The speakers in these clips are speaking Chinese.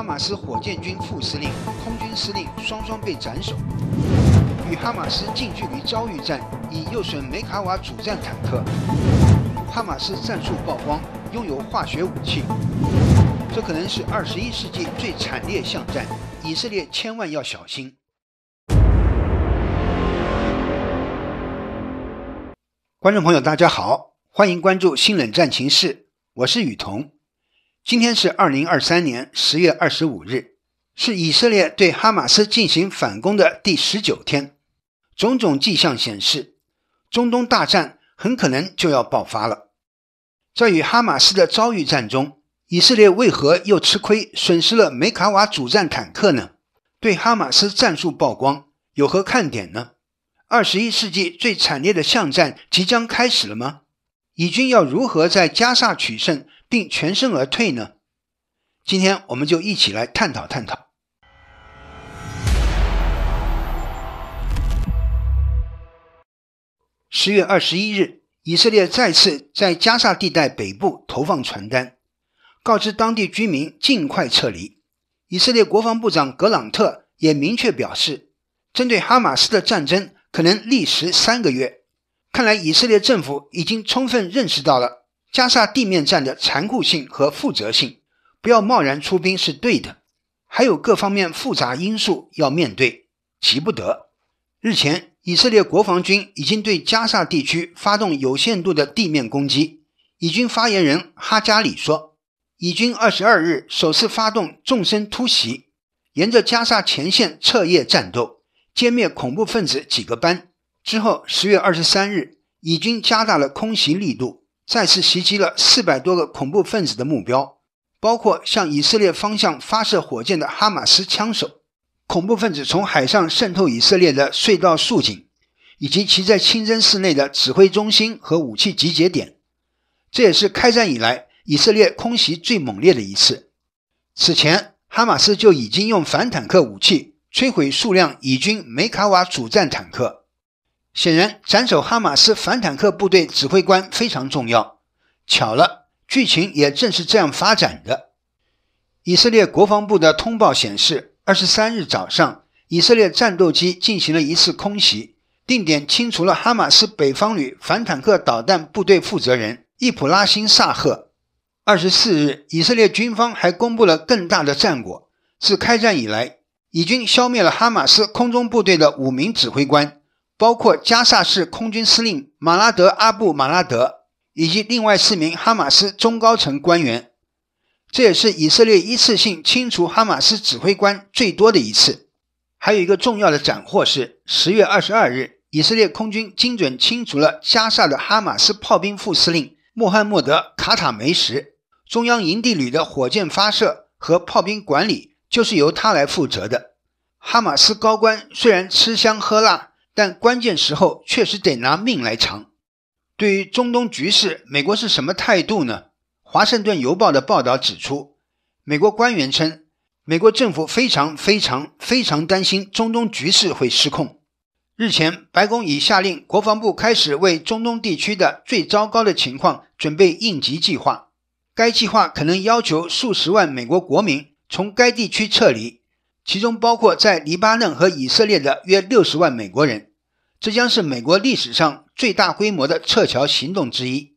哈马斯火箭军副司令、空军司令双双被斩首，与哈马斯近距离遭遇战，已诱损梅卡瓦主战坦克。哈马斯战术曝光，拥有化学武器，这可能是二十一世纪最惨烈巷战。以色列千万要小心。观众朋友，大家好，欢迎关注《新冷战情势》，我是雨桐。今天是二零二三年十月二十五日，是以色列对哈马斯进行反攻的第十九天。种种迹象显示，中东大战很可能就要爆发了。在与哈马斯的遭遇战中，以色列为何又吃亏，损失了梅卡瓦主战坦克呢？对哈马斯战术曝光有何看点呢？二十一世纪最惨烈的巷战即将开始了吗？以军要如何在加沙取胜？并全身而退呢？今天我们就一起来探讨探讨。十月二十一日，以色列再次在加沙地带北部投放传单，告知当地居民尽快撤离。以色列国防部长格朗特也明确表示，针对哈马斯的战争可能历时三个月。看来以色列政府已经充分认识到了。加沙地面战的残酷性和复杂性，不要贸然出兵是对的，还有各方面复杂因素要面对，急不得。日前，以色列国防军已经对加沙地区发动有限度的地面攻击。以军发言人哈加里说，以军二十二日首次发动纵深突袭，沿着加沙前线彻夜战斗，歼灭恐怖分子几个班。之后，十月二十三日，以军加大了空袭力度。再次袭击了四百多个恐怖分子的目标，包括向以色列方向发射火箭的哈马斯枪手、恐怖分子从海上渗透以色列的隧道竖井，以及其在清真寺内的指挥中心和武器集结点。这也是开战以来以色列空袭最猛烈的一次。此前，哈马斯就已经用反坦克武器摧毁数辆以军梅卡瓦主战坦克。显然，斩首哈马斯反坦克部队指挥官非常重要。巧了，剧情也正是这样发展的。以色列国防部的通报显示，二十三日早上，以色列战斗机进行了一次空袭，定点清除了哈马斯北方旅反坦克导弹部队负责人伊普拉辛·萨赫。二十四日，以色列军方还公布了更大的战果：自开战以来，以军消灭了哈马斯空中部队的五名指挥官。包括加沙市空军司令马拉德·阿布·马拉德以及另外四名哈马斯中高层官员，这也是以色列一次性清除哈马斯指挥官最多的一次。还有一个重要的斩获是，十月二十二日，以色列空军精准清除了加萨的哈马斯炮兵副司令穆罕默德·卡塔梅什。中央营地旅的火箭发射和炮兵管理就是由他来负责的。哈马斯高官虽然吃香喝辣。但关键时候确实得拿命来偿。对于中东局势，美国是什么态度呢？《华盛顿邮报》的报道指出，美国官员称，美国政府非常非常非常担心中东局势会失控。日前，白宫已下令国防部开始为中东地区的最糟糕的情况准备应急计划。该计划可能要求数十万美国国民从该地区撤离，其中包括在黎巴嫩和以色列的约六十万美国人。这将是美国历史上最大规模的撤侨行动之一。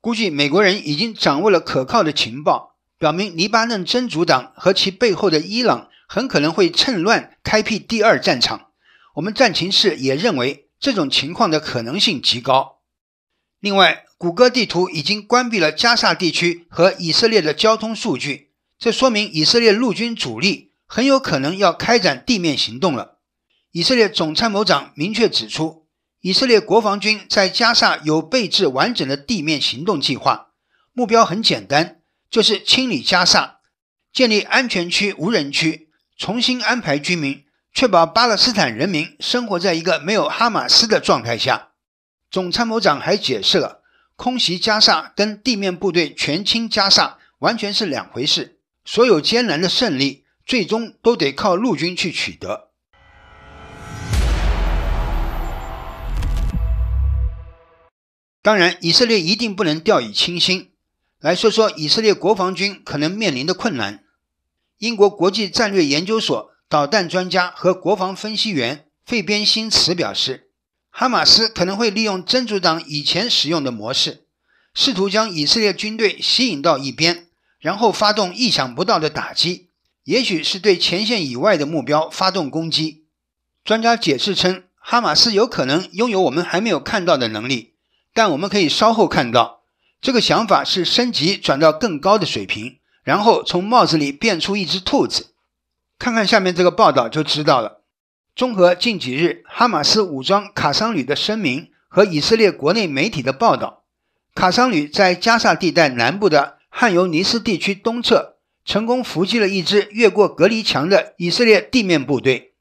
估计美国人已经掌握了可靠的情报，表明黎巴嫩真主党和其背后的伊朗很可能会趁乱开辟第二战场。我们战情室也认为这种情况的可能性极高。另外，谷歌地图已经关闭了加沙地区和以色列的交通数据，这说明以色列陆军主力很有可能要开展地面行动了。以色列总参谋长明确指出，以色列国防军在加沙有备至完整的地面行动计划，目标很简单，就是清理加沙，建立安全区、无人区，重新安排居民，确保巴勒斯坦人民生活在一个没有哈马斯的状态下。总参谋长还解释了，空袭加沙跟地面部队全清加沙完全是两回事，所有艰难的胜利最终都得靠陆军去取得。当然，以色列一定不能掉以轻心。来说说以色列国防军可能面临的困难。英国国际战略研究所导弹专家和国防分析员费边·辛茨表示，哈马斯可能会利用真主党以前使用的模式，试图将以色列军队吸引到一边，然后发动意想不到的打击，也许是对前线以外的目标发动攻击。专家解释称，哈马斯有可能拥有我们还没有看到的能力。但我们可以稍后看到，这个想法是升级转到更高的水平，然后从帽子里变出一只兔子。看看下面这个报道就知道了。综合近几日哈马斯武装卡桑旅的声明和以色列国内媒体的报道，卡桑旅在加萨地带南部的汉尤尼斯地区东侧成功伏击了一支越过隔离墙的以色列地面部队。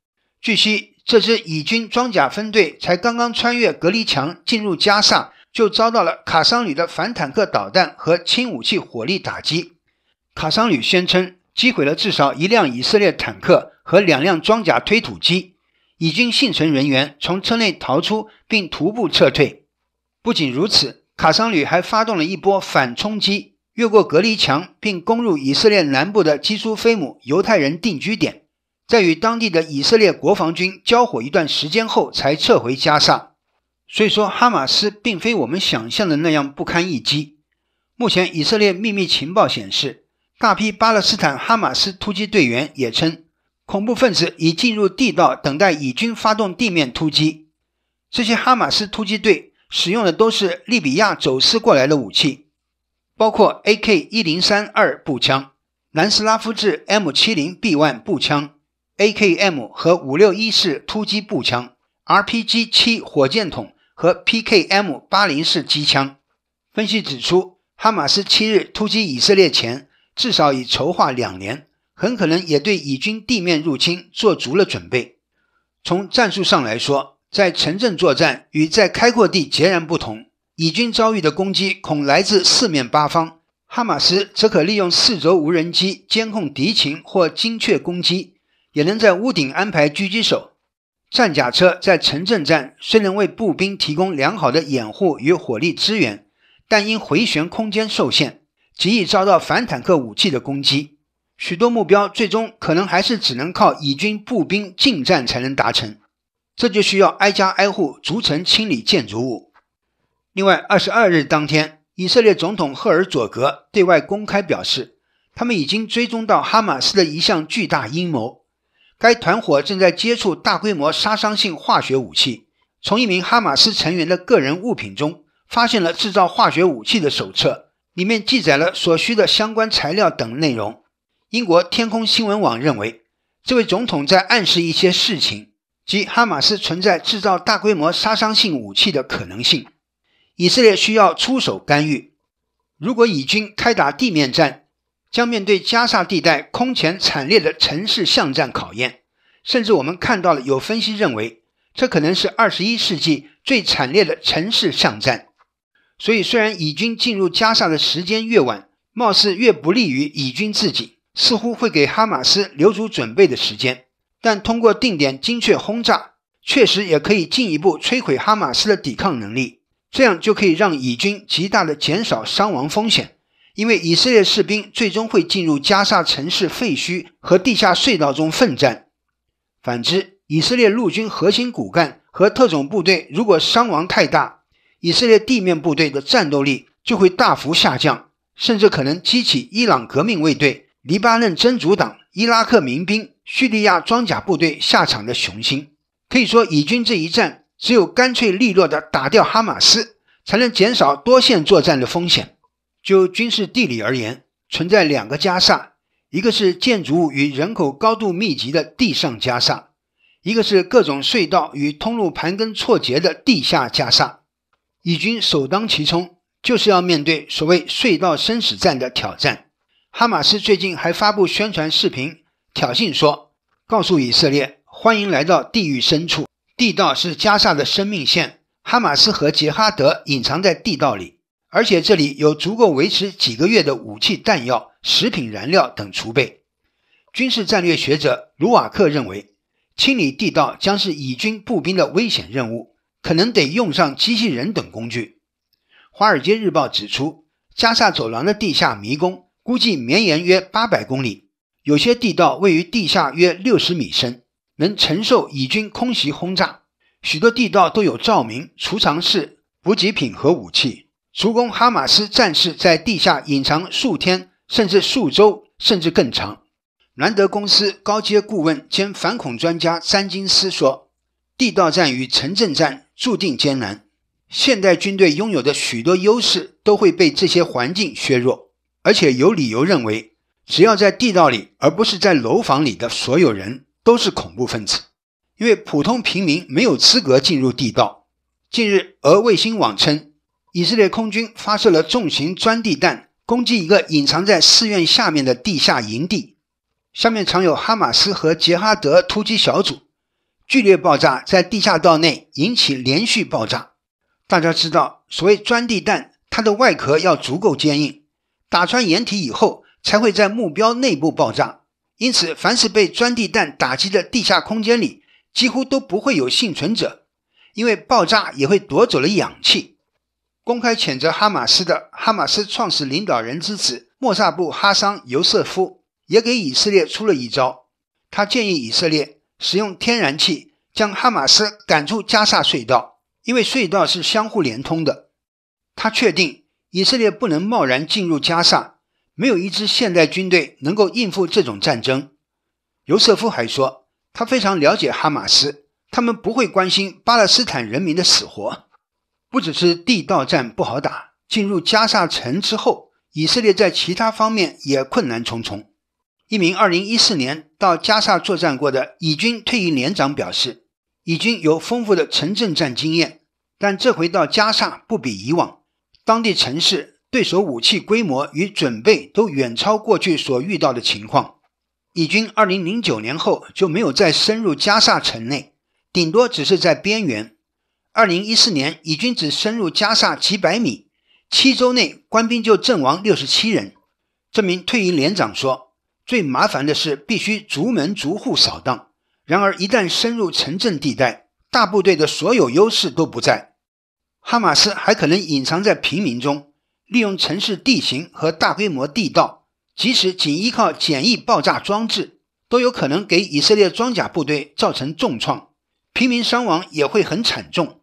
据悉，这支以军装甲分队才刚刚穿越隔离墙进入加沙。就遭到了卡桑旅的反坦克导弹和轻武器火力打击。卡桑旅宣称击毁了至少一辆以色列坦克和两辆装甲推土机。以军幸存人员从车内逃出并徒步撤退。不仅如此，卡桑旅还发动了一波反冲击，越过隔离墙并攻入以色列南部的基苏菲姆犹太人定居点，在与当地的以色列国防军交火一段时间后才撤回加沙。所以说，哈马斯并非我们想象的那样不堪一击。目前，以色列秘密情报显示，大批巴勒斯坦哈马斯突击队员也称，恐怖分子已进入地道，等待以军发动地面突击。这些哈马斯突击队使用的都是利比亚走私过来的武器，包括 AK-103 二步枪、南斯拉夫制 M70B1 步枪、AKM 和五六一式突击步枪。RPG 七火箭筒和 PKM 八零式机枪。分析指出，哈马斯七日突击以色列前至少已筹划两年，很可能也对以军地面入侵做足了准备。从战术上来说，在城镇作战与在开阔地截然不同，以军遭遇的攻击恐来自四面八方。哈马斯则可利用四轴无人机监控敌情或精确攻击，也能在屋顶安排狙击手。战甲车在城镇战虽能为步兵提供良好的掩护与火力支援，但因回旋空间受限，极易遭到反坦克武器的攻击。许多目标最终可能还是只能靠以军步兵近战才能达成，这就需要挨家挨户逐层清理建筑物。另外，二十二日当天，以色列总统赫尔佐格对外公开表示，他们已经追踪到哈马斯的一项巨大阴谋。该团伙正在接触大规模杀伤性化学武器。从一名哈马斯成员的个人物品中发现了制造化学武器的手册，里面记载了所需的相关材料等内容。英国天空新闻网认为，这位总统在暗示一些事情，即哈马斯存在制造大规模杀伤性武器的可能性。以色列需要出手干预。如果以军开打地面战，将面对加沙地带空前惨烈的城市巷战考验，甚至我们看到了有分析认为，这可能是二十一世纪最惨烈的城市巷战。所以，虽然以军进入加沙的时间越晚，貌似越不利于以军自己，似乎会给哈马斯留足准备的时间，但通过定点精确轰炸，确实也可以进一步摧毁哈马斯的抵抗能力，这样就可以让以军极大的减少伤亡风险。因为以色列士兵最终会进入加沙城市废墟和地下隧道中奋战。反之，以色列陆军核心骨干和特种部队如果伤亡太大，以色列地面部队的战斗力就会大幅下降，甚至可能激起伊朗革命卫队、黎巴嫩真主党、伊拉克民兵、叙利亚装甲部队下场的雄心。可以说，以军这一战只有干脆利落地打掉哈马斯，才能减少多线作战的风险。就军事地理而言，存在两个加沙，一个是建筑物与人口高度密集的地上加沙，一个是各种隧道与通路盘根错节的地下加沙。以军首当其冲，就是要面对所谓隧道生死战的挑战。哈马斯最近还发布宣传视频，挑衅说：“告诉以色列，欢迎来到地狱深处，地道是加沙的生命线。哈马斯和杰哈德隐藏在地道里。”而且这里有足够维持几个月的武器、弹药、食品、燃料等储备。军事战略学者卢瓦克认为，清理地道将是以军步兵的危险任务，可能得用上机器人等工具。《华尔街日报》指出，加萨走廊的地下迷宫估计绵延约八百公里，有些地道位于地下约六十米深，能承受以军空袭轰炸。许多地道都有照明、储藏室、补给品和武器。成功哈马斯战士在地下隐藏数天，甚至数周，甚至更长。兰德公司高阶顾问兼反恐专家詹金斯说：“地道战与城镇战注定艰难。现代军队拥有的许多优势都会被这些环境削弱，而且有理由认为，只要在地道里而不是在楼房里的所有人都是恐怖分子，因为普通平民没有资格进入地道。”近日，俄卫星网称。以色列空军发射了重型钻地弹，攻击一个隐藏在寺院下面的地下营地，下面藏有哈马斯和杰哈德突击小组。剧烈爆炸在地下道内引起连续爆炸。大家知道，所谓钻地弹，它的外壳要足够坚硬，打穿掩体以后才会在目标内部爆炸。因此，凡是被钻地弹打击的地下空间里，几乎都不会有幸存者，因为爆炸也会夺走了氧气。公开谴责哈马斯的哈马斯创始领导人之子莫萨布·哈桑·尤瑟夫也给以色列出了一招。他建议以色列使用天然气将哈马斯赶出加萨隧道，因为隧道是相互连通的。他确定以色列不能贸然进入加萨，没有一支现代军队能够应付这种战争。尤瑟夫还说，他非常了解哈马斯，他们不会关心巴勒斯坦人民的死活。不只是地道战不好打，进入加沙城之后，以色列在其他方面也困难重重。一名2014年到加沙作战过的以军退役连长表示，以军有丰富的城镇战经验，但这回到加沙不比以往，当地城市对手武器规模与准备都远超过去所遇到的情况。以军2009年后就没有再深入加沙城内，顶多只是在边缘。二零一四年，以军只深入加沙几百米，七周内官兵就阵亡六十七人。这名退役连长说：“最麻烦的是必须逐门逐户扫荡，然而一旦深入城镇地带，大部队的所有优势都不在。哈马斯还可能隐藏在平民中，利用城市地形和大规模地道，即使仅依靠简易爆炸装置，都有可能给以色列装甲部队造成重创，平民伤亡也会很惨重。”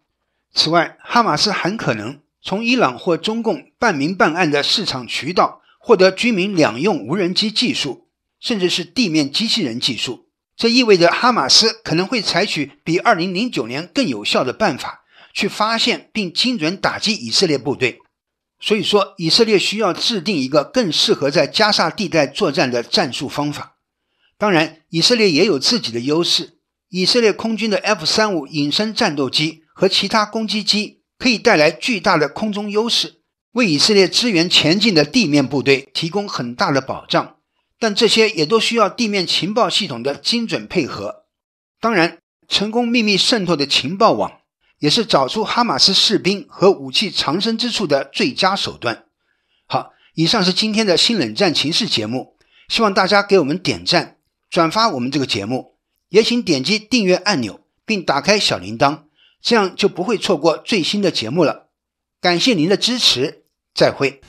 此外，哈马斯很可能从伊朗或中共半明半暗的市场渠道获得军民两用无人机技术，甚至是地面机器人技术。这意味着哈马斯可能会采取比2009年更有效的办法去发现并精准打击以色列部队。所以说，以色列需要制定一个更适合在加沙地带作战的战术方法。当然，以色列也有自己的优势，以色列空军的 F 三五隐身战斗机。和其他攻击机可以带来巨大的空中优势，为以色列支援前进的地面部队提供很大的保障。但这些也都需要地面情报系统的精准配合。当然，成功秘密渗透的情报网也是找出哈马斯士兵和武器藏身之处的最佳手段。好，以上是今天的新冷战情势节目，希望大家给我们点赞、转发我们这个节目，也请点击订阅按钮并打开小铃铛。这样就不会错过最新的节目了。感谢您的支持，再会。